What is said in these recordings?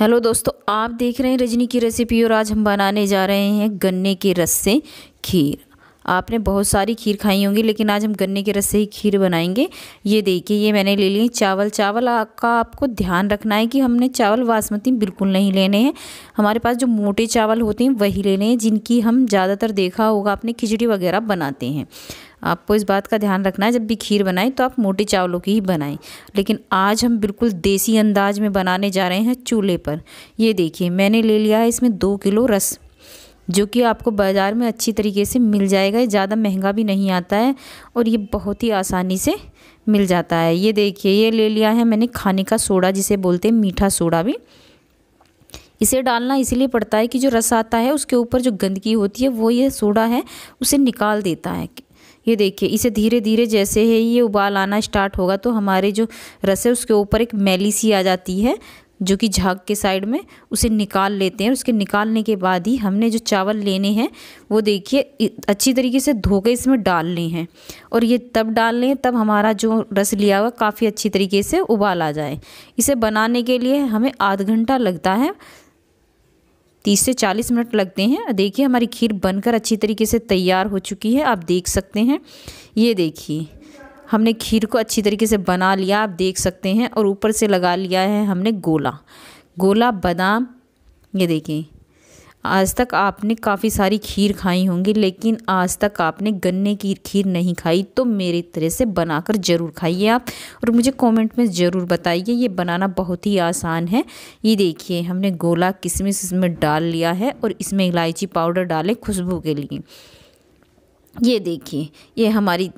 hello दोस्तों आप देख रहे हैं रजनी की रेसिपी और आज हम बनाने जा रहे हैं गन्ने के रस से खीर आपने बहुत सारी खीर खाई होंगी लेकिन आज हम गन्ने के रस से ही खीर बनाएंगे ये देखिए ये मैंने ले लिए चावल चावल का आपको ध्यान रखना है कि हमने चावल बासमती बिल्कुल नहीं लेने हैं हमारे पास जो मोटे चावल होते हैं वही लेने हैं जिनकी हम ज़्यादातर देखा होगा आपने खिचड़ी वगैरह बनाते हैं आपको इस बात का ध्यान रखना है जब भी खीर बनाएं तो आप मोटे चावलों की ही बनाएं लेकिन आज हम बिल्कुल देसी अंदाज में बनाने जा रहे हैं चूल्हे पर ये देखिए मैंने ले लिया है इसमें दो किलो रस जो कि आपको बाज़ार में अच्छी तरीके से मिल जाएगा ज़्यादा महंगा भी नहीं आता है और ये बहुत ही आसानी से मिल जाता है ये देखिए ये ले लिया है मैंने खाने का सोडा जिसे बोलते हैं मीठा सोडा भी इसे डालना इसलिए पड़ता है कि जो रस आता है उसके ऊपर जो गंदगी होती है वो ये सोडा है उसे निकाल देता है ये देखिए इसे धीरे धीरे जैसे है ये उबाल आना स्टार्ट होगा तो हमारे जो रस है उसके ऊपर एक मैली सी आ जाती है जो कि झाग के साइड में उसे निकाल लेते हैं उसके निकालने के बाद ही हमने जो चावल लेने हैं वो देखिए अच्छी तरीके से धो के इसमें डालने हैं और ये तब डालने हैं तब हमारा जो रस लिया हुआ काफ़ी अच्छी तरीके से उबाल आ जाए इसे बनाने के लिए हमें आध घंटा लगता है तीस से चालीस मिनट लगते हैं देखिए हमारी खीर बनकर अच्छी तरीके से तैयार हो चुकी है आप देख सकते हैं ये देखिए हमने खीर को अच्छी तरीके से बना लिया आप देख सकते हैं और ऊपर से लगा लिया है हमने गोला गोला बादाम ये देखिए आज तक आपने काफ़ी सारी खीर खाई होंगी लेकिन आज तक आपने गन्ने की खीर नहीं खाई तो मेरी तरह से बनाकर ज़रूर खाइए आप और मुझे कमेंट में ज़रूर बताइए ये बनाना बहुत ही आसान है ये देखिए हमने गोला किशमिश इसमें डाल लिया है और इसमें इलायची पाउडर डालें खुशबू के लिए ये देखिए ये हमारी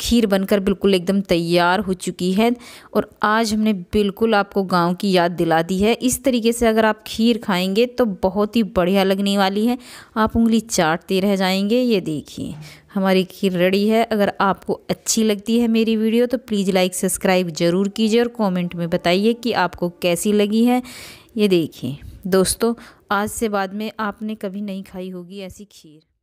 खीर बनकर बिल्कुल एकदम तैयार हो चुकी है और आज हमने बिल्कुल आपको गांव की याद दिला दी है इस तरीके से अगर आप खीर खाएंगे तो बहुत ही बढ़िया लगने वाली है आप उंगली चाटते रह जाएंगे ये देखिए हमारी खीर रेडी है अगर आपको अच्छी लगती है मेरी वीडियो तो प्लीज़ लाइक सब्सक्राइब ज़रूर कीजिए और कॉमेंट में बताइए कि आपको कैसी लगी है ये देखिए दोस्तों आज से बाद में आपने कभी नहीं खाई होगी ऐसी खीर